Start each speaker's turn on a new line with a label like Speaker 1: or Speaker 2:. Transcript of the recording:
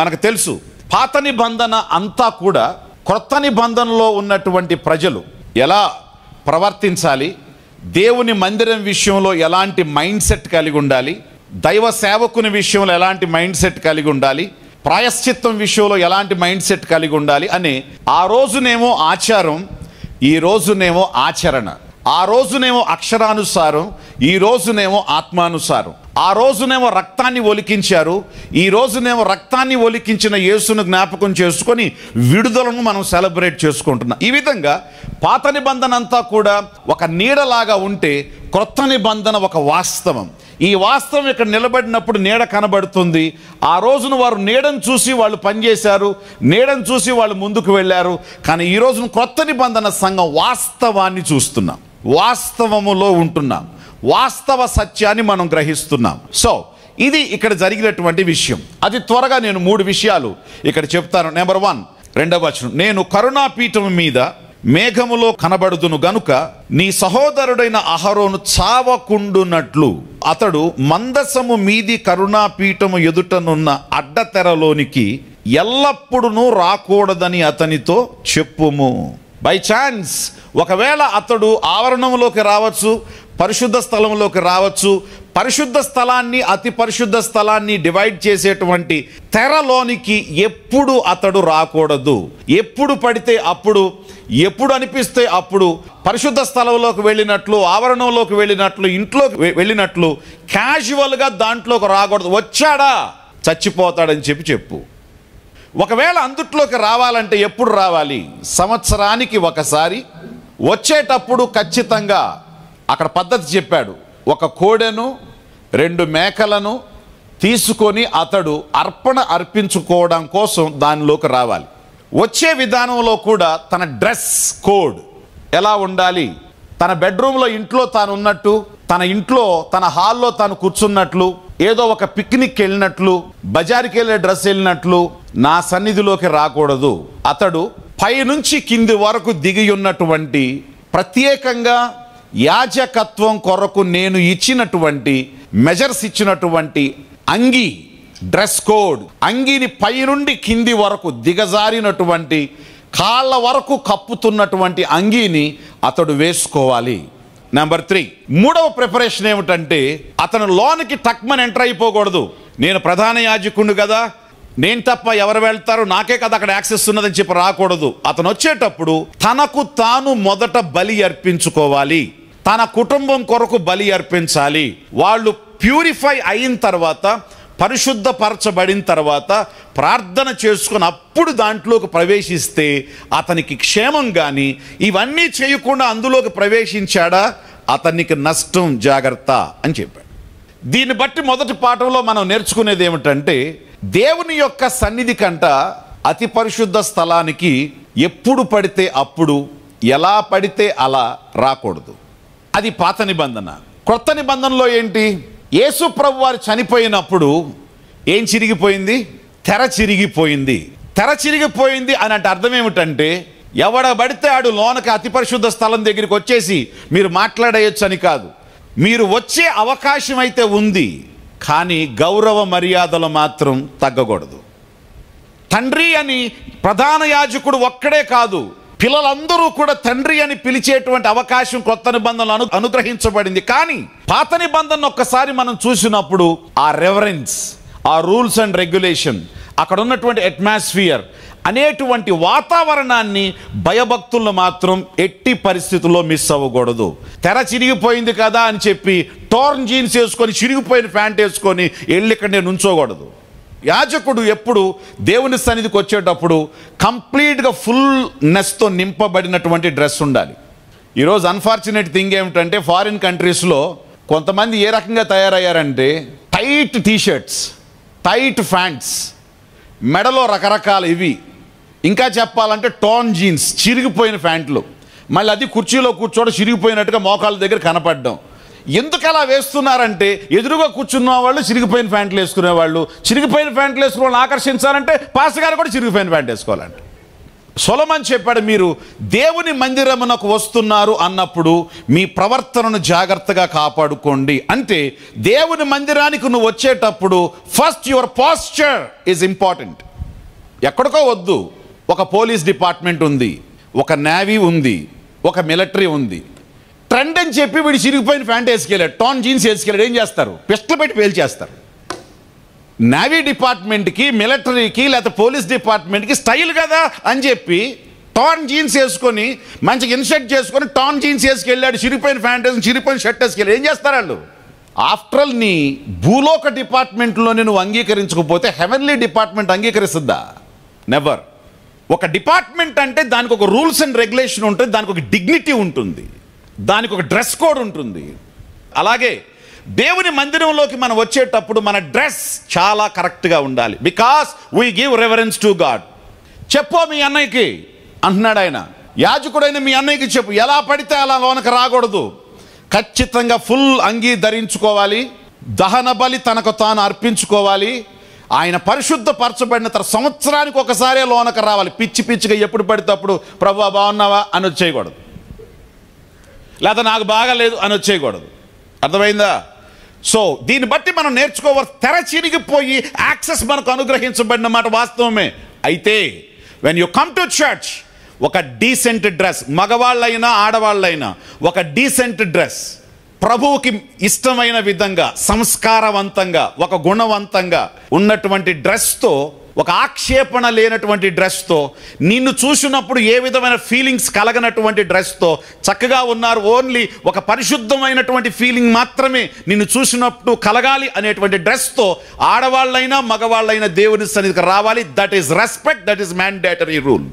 Speaker 1: మనకు తెలుసు పాత నిబంధన అంతా కూడా క్రొత్త నిబంధనలో ఉన్నటువంటి ప్రజలు ఎలా ప్రవర్తించాలి దేవుని మందిరం విషయంలో ఎలాంటి మైండ్ సెట్ కలిగి ఉండాలి దైవ సేవకుని విషయంలో ఎలాంటి మైండ్ సెట్ కలిగి ఉండాలి ప్రాయశ్చిత్వం విషయంలో ఎలాంటి మైండ్ సెట్ కలిగి ఉండాలి అని ఆ రోజునేమో ఆచారం ఈ రోజునేమో ఆచరణ ఆ రోజునేమో అక్షరానుసారం ఈ రోజునేమో ఆత్మానుసారం ఆ రోజునేమో రక్తాన్ని ఒలికించారు ఈ రోజునేమో రక్తాన్ని ఒలికించిన యేసును జ్ఞాపకం చేసుకొని విడుదలను మనం సెలబ్రేట్ చేసుకుంటున్నాం ఈ విధంగా పాత నిబంధన అంతా కూడా ఒక నీడలాగా ఉంటే క్రొత్త నిబంధన ఒక వాస్తవం ఈ వాస్తవం ఇక్కడ నిలబడినప్పుడు నీడ కనబడుతుంది ఆ రోజున వారు నీడను చూసి వాళ్ళు పనిచేశారు నీడను చూసి వాళ్ళు ముందుకు వెళ్ళారు కానీ ఈ రోజున క్రొత్త నిబంధన సంఘం వాస్తవాన్ని చూస్తున్నాం వాస్తవములో ఉంటున్నాం వాస్తవ సత్యాన్ని మనం గ్రహిస్తున్నాం సో ఇది ఇక్కడ జరిగినటువంటి విషయం అది త్వరగా నేను మూడు విషయాలు ఇక్కడ చెప్తాను నెంబర్ వన్ రెండవ వచనం నేను కరుణాపీఠం మీద మేఘములో కనబడుదును గనుక నీ సహోదరుడైన అహరోను చావకుండునట్లు అతడు మందసము మీది కరుణాపీఠము ఎదుటనున్న అడ్డతెరలోనికి ఎల్లప్పుడూ రాకూడదని అతనితో చెప్పుము బై ఛాన్స్ ఒకవేళ అతడు ఆవరణంలోకి రావచ్చు పరిశుద్ధ స్థలంలోకి రావచ్చు పరిశుద్ధ స్థలాన్ని అతి పరిశుద్ధ స్థలాన్ని డివైడ్ చేసేటువంటి తెరలోనికి ఎప్పుడు అతడు రాకూడదు ఎప్పుడు పడితే అప్పుడు ఎప్పుడు అనిపిస్తే అప్పుడు పరిశుద్ధ స్థలంలోకి వెళ్ళినట్లు ఆవరణంలోకి వెళ్ళినట్లు ఇంట్లోకి వెళ్ళినట్లు క్యాజువల్గా దాంట్లోకి రాకూడదు వచ్చాడా చచ్చిపోతాడని చెప్పి చెప్పు ఒకవేళ అందుట్లోకి రావాలంటే ఎప్పుడు రావాలి సంవత్సరానికి ఒకసారి వచ్చేటప్పుడు ఖచ్చితంగా అక్కడ పద్ధతి చెప్పాడు ఒక కోడెను రెండు మేకలను తీసుకొని అతడు అర్పణ అర్పించుకోవడం కోసం దానిలోకి రావాలి వచ్చే విధానంలో కూడా తన డ్రెస్ కోడ్ ఎలా ఉండాలి తన బెడ్రూమ్లో ఇంట్లో తాను ఉన్నట్టు తన ఇంట్లో తన హాల్లో తాను కూర్చున్నట్లు ఏదో ఒక పిక్నిక్ వెళ్ళినట్లు బజార్కి వెళ్ళే డ్రెస్ వెళ్ళినట్లు నా సన్నిధిలోకి రాకూడదు అతడు పైనుంచి కింది వరకు దిగి ఉన్నటువంటి ప్రత్యేకంగా యాజకత్వం కొరకు నేను ఇచ్చినటువంటి మెజర్స్ ఇచ్చినటువంటి అంగి డ్రెస్ కోడ్ అంగిని పైనుండి కింది వరకు దిగజారినటువంటి కాళ్ళ వరకు కప్పుతున్నటువంటి అంగీని అతడు వేసుకోవాలి నెంబర్ త్రీ మూడవ ప్రిపరేషన్ ఏమిటంటే అతను లోనికి టక్మన్ ఎంటర్ అయిపోకూడదు నేను ప్రధాన యాజకుడు కదా నేను తప్ప ఎవరు వెళ్తారు నాకే కదా అక్కడ యాక్సెస్ ఉన్నదని చెప్పి రాకూడదు అతను వచ్చేటప్పుడు తనకు తాను మొదట బలి అర్పించుకోవాలి తన కుటుంబం కొరకు బలి అర్పించాలి వాళ్ళు ప్యూరిఫై అయిన తర్వాత పరిశుద్ధపరచబడిన తర్వాత ప్రార్థన చేసుకుని అప్పుడు దాంట్లోకి ప్రవేశిస్తే అతనికి క్షేమం కానీ ఇవన్నీ చేయకుండా అందులోకి ప్రవేశించాడా అతనికి నష్టం జాగ్రత్త అని చెప్పాడు దీన్ని బట్టి మొదటి పాఠంలో మనం నేర్చుకునేది ఏమిటంటే దేవుని యొక్క సన్నిధి కంట అతి పరిశుద్ధ స్థలానికి ఎప్పుడు పడితే అప్పుడు ఎలా పడితే అలా రాకూడదు అది పాత నిబంధన కొత్త నిబంధనలో ఏంటి యేసు ప్రభు వారు చనిపోయినప్పుడు ఏం చిరిగిపోయింది తెర చిరిగిపోయింది తెర చిరిగిపోయింది అని అంటే అర్థం ఏమిటంటే ఎవడ పడితే ఆడు లోనకి అతి పరిశుద్ధ స్థలం దగ్గరికి వచ్చేసి మీరు మాట్లాడేయచ్చు అని కాదు మీరు వచ్చే అవకాశం అయితే ఉంది కానీ గౌరవ మర్యాదలు మాత్రం తగ్గకూడదు తండ్రి అని ప్రధాన యాజకుడు ఒక్కడే కాదు పిల్లలందరూ కూడా తండ్రి అని పిలిచేటువంటి అవకాశం కొత్త నిబంధనలు అను అనుగ్రహించబడింది కానీ పాత నిబంధన ఒక్కసారి మనం చూసినప్పుడు ఆ రెవరెన్స్ ఆ రూల్స్ అండ్ రెగ్యులేషన్ అక్కడ ఉన్నటువంటి అట్మాస్ఫియర్ అనేటువంటి వాతావరణాన్ని భయభక్తులను మాత్రం ఎట్టి పరిస్థితుల్లో మిస్ అవ్వకూడదు తెర చిరిగిపోయింది కదా అని చెప్పి టోర్న్ జీన్స్ వేసుకొని చిరిగిపోయిన ప్యాంట్ వేసుకొని వెళ్ళి ఇక్కడనే నుంచోకూడదు యాజకుడు ఎప్పుడు దేవుని సన్నిధికి వచ్చేటప్పుడు కంప్లీట్గా ఫుల్నెస్తో నింపబడినటువంటి డ్రెస్ ఉండాలి ఈరోజు అన్ఫార్చునేట్ థింగ్ ఏమిటంటే ఫారిన్ కంట్రీస్లో కొంతమంది ఏ రకంగా తయారయ్యారంటే టైట్ టీషర్ట్స్ టైట్ ఫ్యాంట్స్ మెడలో రకరకాల ఇవి ఇంకా చెప్పాలంటే టోన్ జీన్స్ చిరిగిపోయిన ప్యాంట్లు మళ్ళీ అది కుర్చీలో కూర్చోవడం చిరిగిపోయినట్టుగా మోకాళ్ళ దగ్గర కనపడడం ఎందుకు అలా వేస్తున్నారంటే ఎదురుగా కూర్చున్న వాళ్ళు చిరిగిపోయిన ప్యాంట్లు వేసుకునే వాళ్ళు చిరిగిపోయిన ప్యాంట్లు వేసుకునే వాళ్ళని ఆకర్షించాలంటే పాస్ గారు కూడా చిరిగిపోయిన ప్యాంట్ వేసుకోవాలంటే సొలమని చెప్పాడు మీరు దేవుని మందిరమునకు వస్తున్నారు అన్నప్పుడు మీ ప్రవర్తనను జాగ్రత్తగా కాపాడుకోండి అంటే దేవుని మందిరానికి నువ్వు వచ్చేటప్పుడు first your posture is important ఎక్కడికో వద్దు ఒక పోలీస్ డిపార్ట్మెంట్ ఉంది ఒక నేవీ ఉంది ఒక మిలిటరీ ఉంది ట్రెండ్ అని చెప్పి వీడు చిరిగిపోయిన ప్యాంట్ వేసుకెళ్ళాడు టాన్ జీన్స్ వేసుకెళ్ళాడు ఏం చేస్తారు పిస్టల్ పెట్టి పేల్ చేస్తారు నేవీ డిపార్ట్మెంట్కి మిలిటరీకి లేకపోతే పోలీస్ డిపార్ట్మెంట్కి స్టైల్ కదా అని చెప్పి టాన్ జీన్స్ వేసుకొని మంచిగా ఇన్సెట్ చేసుకొని టాన్ జీన్స్ వేసుకెళ్ళాడు చిరిగిపోయిన ప్యాంట్ వేసుకుని చిరిగిపోయిన షర్ట్ వేసుకెళ్ళాడు ఏం చేస్తారు వాళ్ళు ఆఫ్టర్ ఆల్ నీ భూలోక డిపార్ట్మెంట్లోనే నువ్వు అంగీకరించకపోతే హెవెన్లీ డిపార్ట్మెంట్ అంగీకరిస్తుందా నెవర్ ఒక డిపార్ట్మెంట్ అంటే దానికి ఒక రూల్స్ అండ్ రెగ్యులేషన్ ఉంటుంది దానికి ఒక డిగ్నిటీ ఉంటుంది దానికి ఒక డ్రెస్ కోడ్ ఉంటుంది అలాగే దేవుని మందిరంలోకి మనం వచ్చేటప్పుడు మన డ్రెస్ చాలా కరెక్ట్గా ఉండాలి because we give reference to God చెప్పో మీ అన్నయ్యకి అంటున్నాడు ఆయన యాజకుడైన మీ అన్నయ్యకి చెప్పు ఎలా పడితే అలా లోనకు రాకూడదు ఖచ్చితంగా ఫుల్ అంగీ ధరించుకోవాలి దహన బలి తనకు తాను అర్పించుకోవాలి ఆయన పరిశుద్ధపరచబడిన తన సంవత్సరానికి ఒకసారే లోనకు రావాలి పిచ్చి పిచ్చిగా ఎప్పుడు పడితే అప్పుడు ప్రభు బాగున్నావా అని చేయకూడదు లేదా నాకు బాగాలేదు అని వచ్చేయకూడదు అర్థమైందా సో దీన్ని బట్టి మనం నేర్చుకోవాలి తెర చిరిగిపోయి యాక్సెస్ మనకు అనుగ్రహించబడిన మాట వాస్తవమే అయితే when you come to church ఒక డీసెంట్ డ్రెస్ మగవాళ్ళైనా ఆడవాళ్ళైనా ఒక డీసెంట్ డ్రెస్ ప్రభువుకి ఇష్టమైన విధంగా సంస్కారవంతంగా ఒక గుణవంతంగా ఉన్నటువంటి డ్రెస్తో ఒక ఆక్షేపణ లేనటువంటి డ్రెస్తో నిన్ను చూసినప్పుడు ఏ విధమైన ఫీలింగ్స్ కలగనటువంటి డ్రెస్తో చక్కగా ఉన్నారు ఓన్లీ ఒక పరిశుద్ధమైనటువంటి ఫీలింగ్ మాత్రమే నిన్ను చూసినప్పుడు కలగాలి అనేటువంటి డ్రెస్తో ఆడవాళ్ళైనా మగవాళ్ళైనా దేవుని సన్నిధికి రావాలి that is respect that is mandatory rule